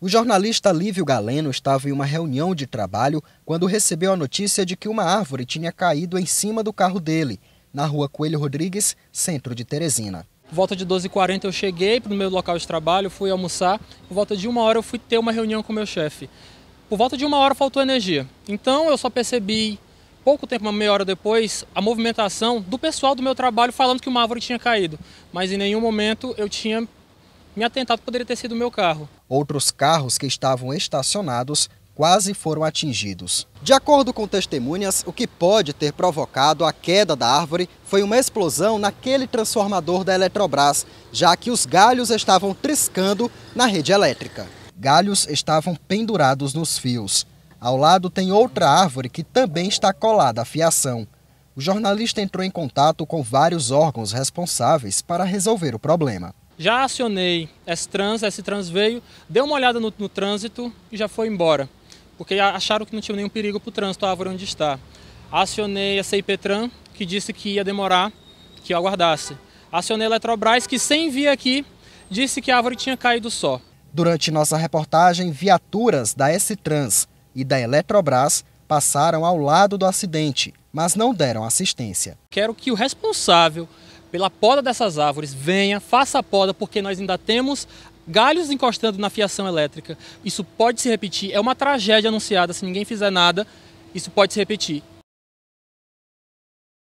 O jornalista Lívio Galeno estava em uma reunião de trabalho quando recebeu a notícia de que uma árvore tinha caído em cima do carro dele, na rua Coelho Rodrigues, centro de Teresina. Por volta de 12h40 eu cheguei para o meu local de trabalho, fui almoçar. Por volta de uma hora eu fui ter uma reunião com o meu chefe. Por volta de uma hora faltou energia. Então eu só percebi, pouco tempo, uma meia hora depois, a movimentação do pessoal do meu trabalho falando que uma árvore tinha caído. Mas em nenhum momento eu tinha me atentado poderia ter sido o meu carro. Outros carros que estavam estacionados quase foram atingidos. De acordo com testemunhas, o que pode ter provocado a queda da árvore foi uma explosão naquele transformador da Eletrobras, já que os galhos estavam triscando na rede elétrica. Galhos estavam pendurados nos fios. Ao lado tem outra árvore que também está colada à fiação. O jornalista entrou em contato com vários órgãos responsáveis para resolver o problema. Já acionei S-Trans, S-Trans veio, deu uma olhada no, no, trânsito e já foi embora, porque acharam que não tinha nenhum perigo para o trânsito a árvore onde está. Acionei a CIPTRAN, que disse que ia demorar, que eu aguardasse. Acionei a Eletrobras, que sem vir aqui, disse que a árvore tinha caído só. Durante nossa reportagem, viaturas da S-Trans e da Eletrobras passaram ao lado do acidente, mas não deram assistência. Quero que o responsável pela poda dessas árvores, venha, faça a poda, porque nós ainda temos galhos encostando na fiação elétrica. Isso pode se repetir, é uma tragédia anunciada, se ninguém fizer nada, isso pode se repetir.